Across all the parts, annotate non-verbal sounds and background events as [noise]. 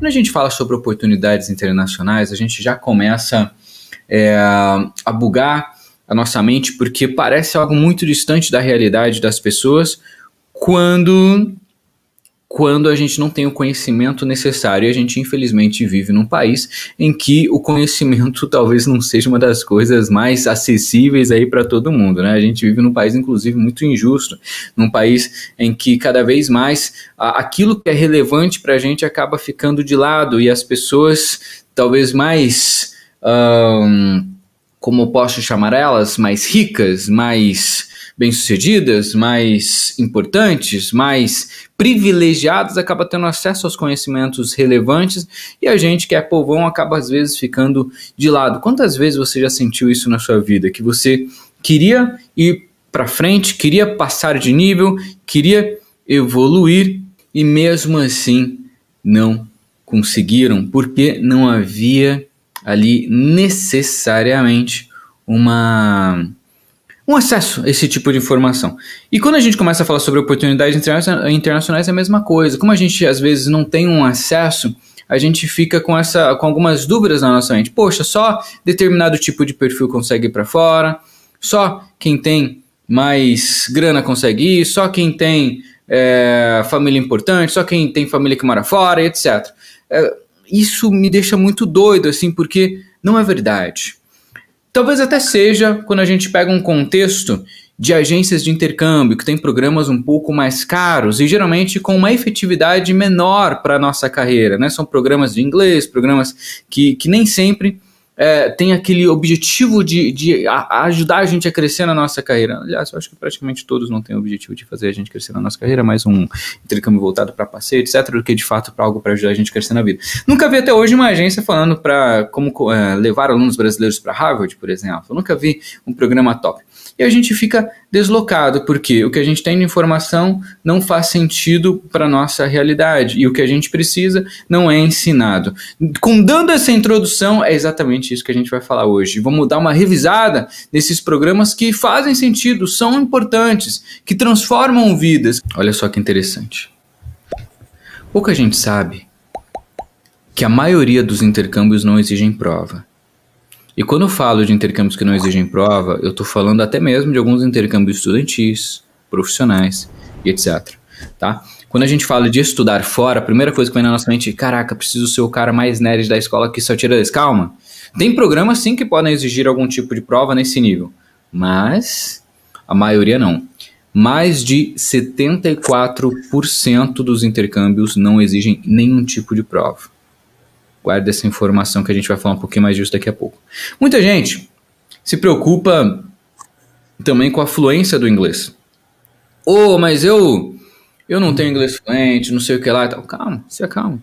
Quando a gente fala sobre oportunidades internacionais, a gente já começa é, a bugar a nossa mente porque parece algo muito distante da realidade das pessoas quando quando a gente não tem o conhecimento necessário. E a gente, infelizmente, vive num país em que o conhecimento [laughs] talvez não seja uma das coisas mais acessíveis aí para todo mundo, né? A gente vive num país, inclusive, muito injusto, num país em que cada vez mais aquilo que é relevante para a gente acaba ficando de lado e as pessoas talvez mais. Um, como posso chamar elas? Mais ricas, mais bem-sucedidas, mais importantes, mais privilegiadas, acaba tendo acesso aos conhecimentos relevantes e a gente que é povão acaba às vezes ficando de lado. Quantas vezes você já sentiu isso na sua vida? Que você queria ir para frente, queria passar de nível, queria evoluir e mesmo assim não conseguiram, porque não havia ali necessariamente uma um acesso a esse tipo de informação. E quando a gente começa a falar sobre oportunidades interna internacionais é a mesma coisa. Como a gente às vezes não tem um acesso, a gente fica com essa com algumas dúvidas na nossa mente. Poxa, só determinado tipo de perfil consegue ir para fora, só quem tem mais grana consegue ir, só quem tem é, família importante, só quem tem família que mora fora, etc. É, eh, isso me deixa muito doido, assim, porque não é verdade. Talvez até seja quando a gente pega um contexto de agências de intercâmbio que tem programas um pouco mais caros e geralmente com uma efetividade menor para a nossa carreira, né? São programas de inglês, programas que, que nem sempre é, tem aquele objetivo de, de ajudar a gente a crescer na nossa carreira. Aliás, eu acho que praticamente todos não têm o objetivo de fazer a gente crescer na nossa carreira, mais um intercâmbio voltado para passeio, etc., do que de fato para algo para ajudar a gente a crescer na vida. Nunca vi até hoje uma agência falando para como é, levar alunos brasileiros para Harvard, por exemplo. nunca vi um programa top e a gente fica deslocado, porque o que a gente tem de informação não faz sentido para a nossa realidade e o que a gente precisa não é ensinado. Com dando essa introdução, é exatamente isso que a gente vai falar hoje. Vamos dar uma revisada nesses programas que fazem sentido, são importantes, que transformam vidas. Olha só que interessante. Pouca gente sabe que a maioria dos intercâmbios não exigem prova. E quando eu falo de intercâmbios que não exigem prova, eu estou falando até mesmo de alguns intercâmbios estudantis, profissionais e etc. Tá? Quando a gente fala de estudar fora, a primeira coisa que vem na nossa mente é: caraca, preciso ser o cara mais nerd da escola que só tira 10. Calma. Tem programas sim que podem exigir algum tipo de prova nesse nível, mas a maioria não. Mais de 74% dos intercâmbios não exigem nenhum tipo de prova. Guarda essa informação que a gente vai falar um pouquinho mais disso daqui a pouco. Muita gente se preocupa também com a fluência do inglês. Oh, mas eu eu não tenho inglês fluente, não sei o que lá e tal. Calma, se acalma.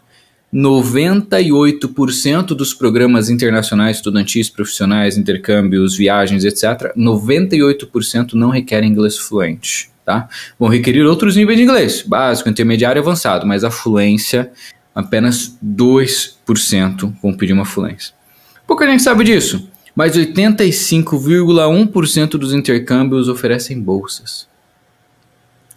98% dos programas internacionais estudantis, profissionais, intercâmbios, viagens, etc., 98% não requerem inglês fluente, tá? Vão requerir outros níveis de inglês, básico, intermediário e avançado, mas a fluência apenas 2% vão pedir uma fluência. Pouca gente sabe disso, mas 85,1% dos intercâmbios oferecem bolsas.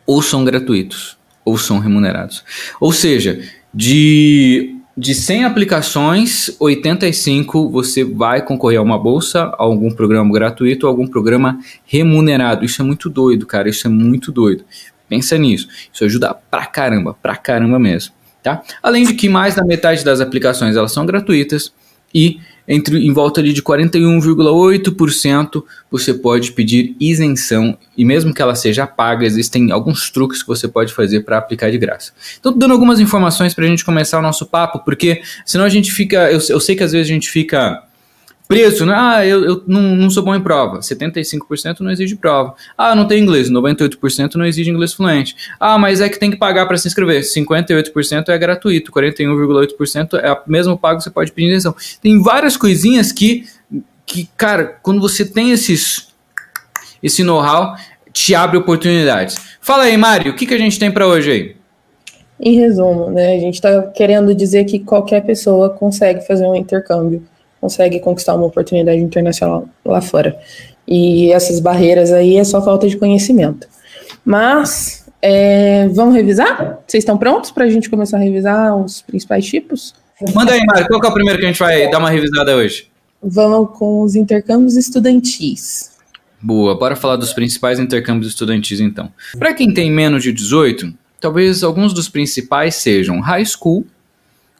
Ou são gratuitos, ou são remunerados. Ou seja, de, de 100 aplicações, 85 você vai concorrer a uma bolsa, a algum programa gratuito, a algum programa remunerado. Isso é muito doido, cara, isso é muito doido. Pensa nisso. Isso ajuda pra caramba, pra caramba mesmo. Tá? Além de que mais da metade das aplicações elas são gratuitas e entre em volta ali de 41,8% você pode pedir isenção e mesmo que ela seja paga, existem alguns truques que você pode fazer para aplicar de graça. Então, dando algumas informações para a gente começar o nosso papo, porque senão a gente fica, eu, eu sei que às vezes a gente fica Preço, né? ah, eu, eu não, não, sou bom em prova. 75% não exige prova. Ah, não tem inglês. 98% não exige inglês fluente. Ah, mas é que tem que pagar para se inscrever. 58% é gratuito. 41,8% é mesmo pago, você pode pedir isenção. Tem várias coisinhas que, que cara, quando você tem esses, esse know-how, te abre oportunidades. Fala aí, Mário, o que, que a gente tem para hoje aí? Em resumo, né, a gente está querendo dizer que qualquer pessoa consegue fazer um intercâmbio consegue conquistar uma oportunidade internacional lá fora. E essas barreiras aí é só falta de conhecimento. Mas é, vamos revisar? Vocês estão prontos para a gente começar a revisar os principais tipos? Manda aí, Mário, qual é o primeiro que a gente vai dar uma revisada hoje? Vamos com os intercâmbios estudantis. Boa, bora falar dos principais intercâmbios estudantis então. Para quem tem menos de 18, talvez alguns dos principais sejam high school,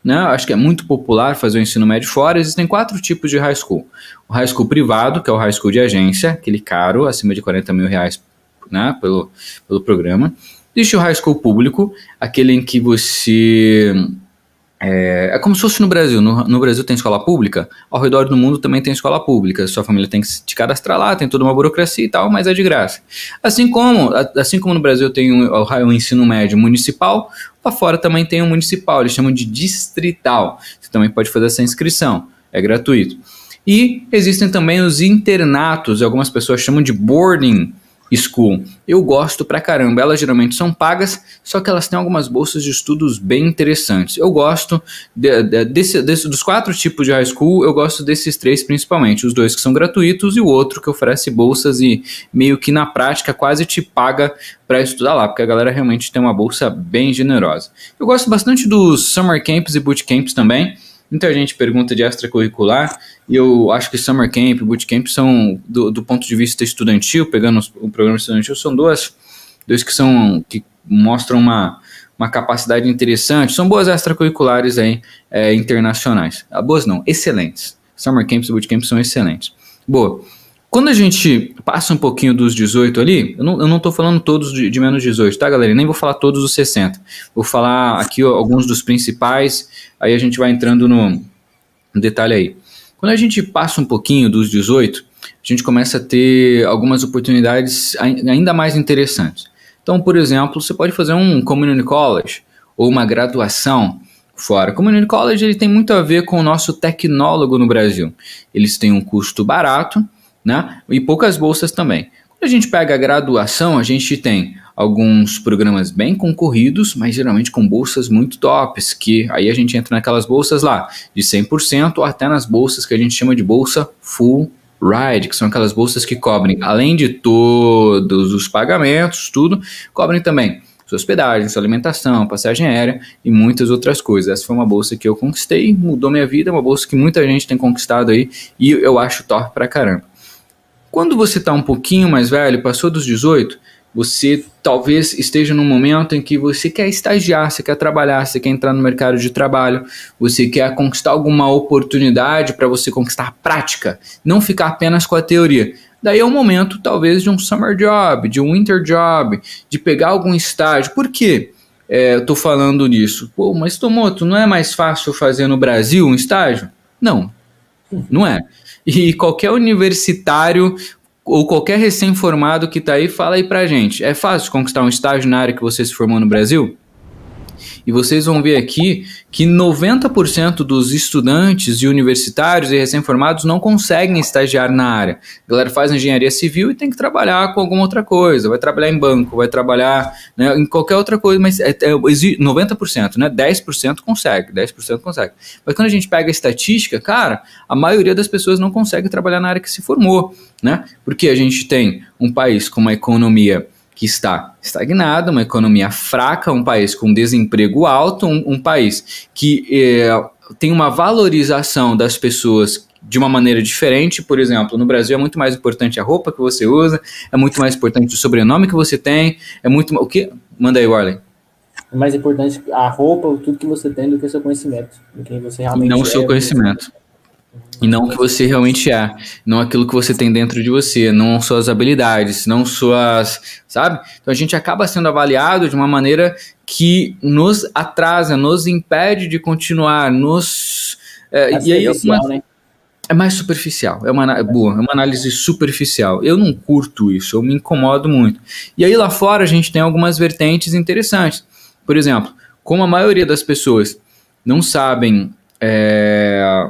né? Acho que é muito popular fazer o ensino médio fora. Existem quatro tipos de high school: o high school privado, que é o high school de agência, aquele caro, acima de 40 mil reais né, pelo, pelo programa. Existe o high school público, aquele em que você é, é, como se fosse no Brasil. No, no, Brasil tem escola pública, ao redor do mundo também tem escola pública. Sua família tem que te cadastrar lá, tem toda uma burocracia e tal, mas é de graça. Assim como, assim como no Brasil tem o um, um ensino médio municipal, lá fora também tem o um municipal, eles chamam de distrital. Você também pode fazer essa inscrição, é gratuito. E existem também os internatos, algumas pessoas chamam de boarding School. Eu gosto pra caramba. Elas geralmente são pagas, só que elas têm algumas bolsas de estudos bem interessantes. Eu gosto de, de, desse, desse, dos quatro tipos de high school, eu gosto desses três principalmente. Os dois que são gratuitos e o outro que oferece bolsas e meio que na prática quase te paga para estudar lá, porque a galera realmente tem uma bolsa bem generosa. Eu gosto bastante dos summer camps e boot camps também. Muita gente pergunta de extracurricular e eu acho que summer camp, bootcamp são, do, do ponto de vista estudantil, pegando o programa estudantil, são duas, dois que são que mostram uma, uma capacidade interessante. São boas extracurriculares aí, é, internacionais. Ah, boas não, excelentes. Summer camps e Bootcamp são excelentes. Boa. Quando a gente passa um pouquinho dos 18 ali, eu não, eu não tô falando todos de, de, menos 18, tá, galera? Nem vou falar todos os 60. Vou falar aqui ó, alguns dos principais, aí a gente vai entrando no, no detalhe aí. Quando a gente passa um pouquinho dos 18, a gente começa a ter algumas oportunidades ainda mais interessantes. Então, por exemplo, você pode fazer um community college ou uma graduação fora. Community college ele tem muito a ver com o nosso tecnólogo no Brasil. Eles têm um custo barato né? E poucas bolsas também. Quando a gente pega a graduação, a gente tem alguns programas bem concorridos, mas geralmente com bolsas muito tops, que aí a gente entra naquelas bolsas lá de 100% ou até nas bolsas que a gente chama de bolsa full Ride, que são aquelas bolsas que cobrem, além de todos os pagamentos, tudo, cobrem também sua hospedagem, sua alimentação, passagem aérea e muitas outras coisas. Essa foi uma bolsa que eu conquistei, mudou minha vida, uma bolsa que muita gente tem conquistado aí e eu acho top pra caramba. Quando você está um pouquinho mais velho, passou dos 18, você talvez esteja num momento em que você quer estagiar, você quer trabalhar, você quer entrar no mercado de trabalho, você quer conquistar alguma oportunidade para você conquistar a prática, não ficar apenas com a teoria. Daí é o um momento, talvez, de um summer job, de um winter job, de pegar algum estágio. Por quê? É, eu tô falando nisso. Pô, mas Tomoto, não é mais fácil fazer no Brasil um estágio? Não, não é. E qualquer universitário ou qualquer recém-formado que está aí, fala aí a gente. É fácil conquistar um estágio na área que você se formou no Brasil? E vocês vão ver aqui que 90% dos estudantes e universitários e recém-formados não conseguem estagiar na área. A galera faz engenharia civil e tem que trabalhar com alguma outra coisa, vai trabalhar em banco, vai trabalhar né, em qualquer outra coisa, mas é, é, 90%, né? 10% consegue, 10% consegue. Mas quando a gente pega a estatística, cara, a maioria das pessoas não consegue trabalhar na área que se formou, né? Porque a gente tem um país com uma economia que está estagnada, uma economia fraca, um país com desemprego alto, um, um país que é, tem uma valorização das pessoas de uma maneira diferente. Por exemplo, no Brasil é muito mais importante a roupa que você usa, é muito mais importante o sobrenome que você tem, é muito. O que? Manda aí, Warley. É mais importante a roupa, tudo que você tem do que o seu conhecimento, do que você realmente. Não o seu é, conhecimento. E não o que você realmente é. Não aquilo que você tem dentro de você. Não suas habilidades. Não suas. Sabe? Então a gente acaba sendo avaliado de uma maneira que nos atrasa, nos impede de continuar, nos. É, e aí, é uma, né? é mais superficial, é uma, é boa, é uma análise superficial. Eu não curto isso, eu me incomodo muito. E aí lá fora a gente tem algumas vertentes interessantes. Por exemplo, como a maioria das pessoas não sabem é,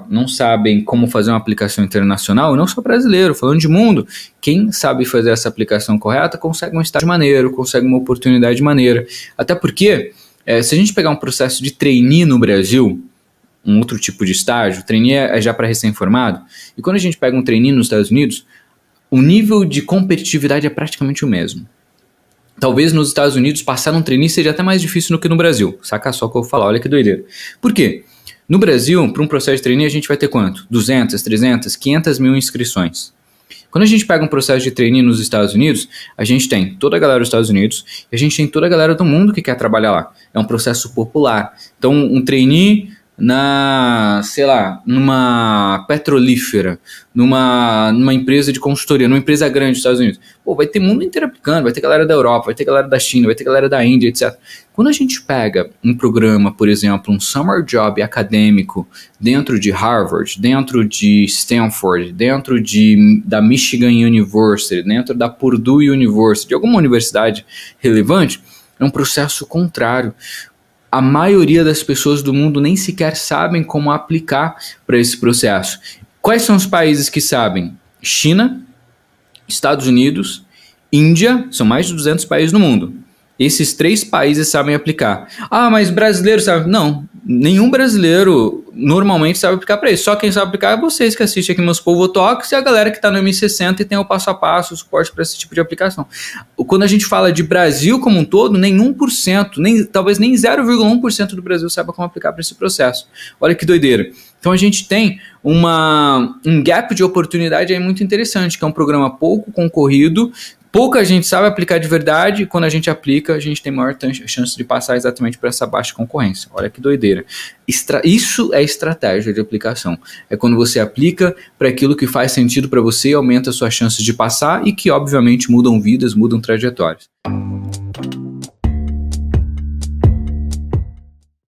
não sabem como fazer uma aplicação internacional, não só brasileiro, falando de mundo, quem sabe fazer essa aplicação correta consegue um estágio maneiro, consegue uma oportunidade maneira. Até porque, é, se a gente pegar um processo de trainee no Brasil, um outro tipo de estágio, trainee é, é já para recém-formado, e quando a gente pega um trainee nos Estados Unidos, o nível de competitividade é praticamente o mesmo. Talvez nos Estados Unidos passar um trainee seja até mais difícil do que no Brasil. Saca só o que eu vou falar, olha que doideira. Por quê? No Brasil, para um processo de trainee, a gente vai ter quanto? 200, 300, 500 mil inscrições. Quando a gente pega um processo de trainee nos Estados Unidos, a gente tem toda a galera dos Estados Unidos e a gente tem toda a galera do mundo que quer trabalhar lá. É um processo popular. Então, um trainee na, sei lá, numa petrolífera, numa, numa empresa de consultoria, numa empresa grande dos Estados Unidos. Pô, vai ter mundo inteiro aplicando, vai ter galera da Europa, vai ter galera da China, vai ter galera da Índia, etc. Quando a gente pega um programa, por exemplo, um summer job acadêmico dentro de Harvard, dentro de Stanford, dentro de, da Michigan University, dentro da Purdue University, de alguma universidade relevante, é um processo contrário a maioria das pessoas do mundo nem sequer sabem como aplicar para esse processo. Quais são os países que sabem? China, Estados Unidos, Índia, são mais de 200 países no mundo. Esses três países sabem aplicar. Ah, mas brasileiro sabe? Não, nenhum brasileiro normalmente sabe aplicar para isso. Só quem sabe aplicar é vocês que assistem aqui meus Povo Talks e a galera que está no M60 e tem o passo a passo, o suporte para esse tipo de aplicação. Quando a gente fala de Brasil como um todo, nem 1%, nem, talvez nem 0,1% do Brasil saiba como aplicar para esse processo. Olha que doideira. Então a gente tem uma, um gap de oportunidade aí muito interessante, que é um programa pouco concorrido, Pouca gente sabe aplicar de verdade, e quando a gente aplica, a gente tem maior chance de passar exatamente por essa baixa concorrência. Olha que doideira. isso é estratégia de aplicação. É quando você aplica para aquilo que faz sentido para você, aumenta suas chances de passar e que, obviamente, mudam vidas, mudam trajetórias.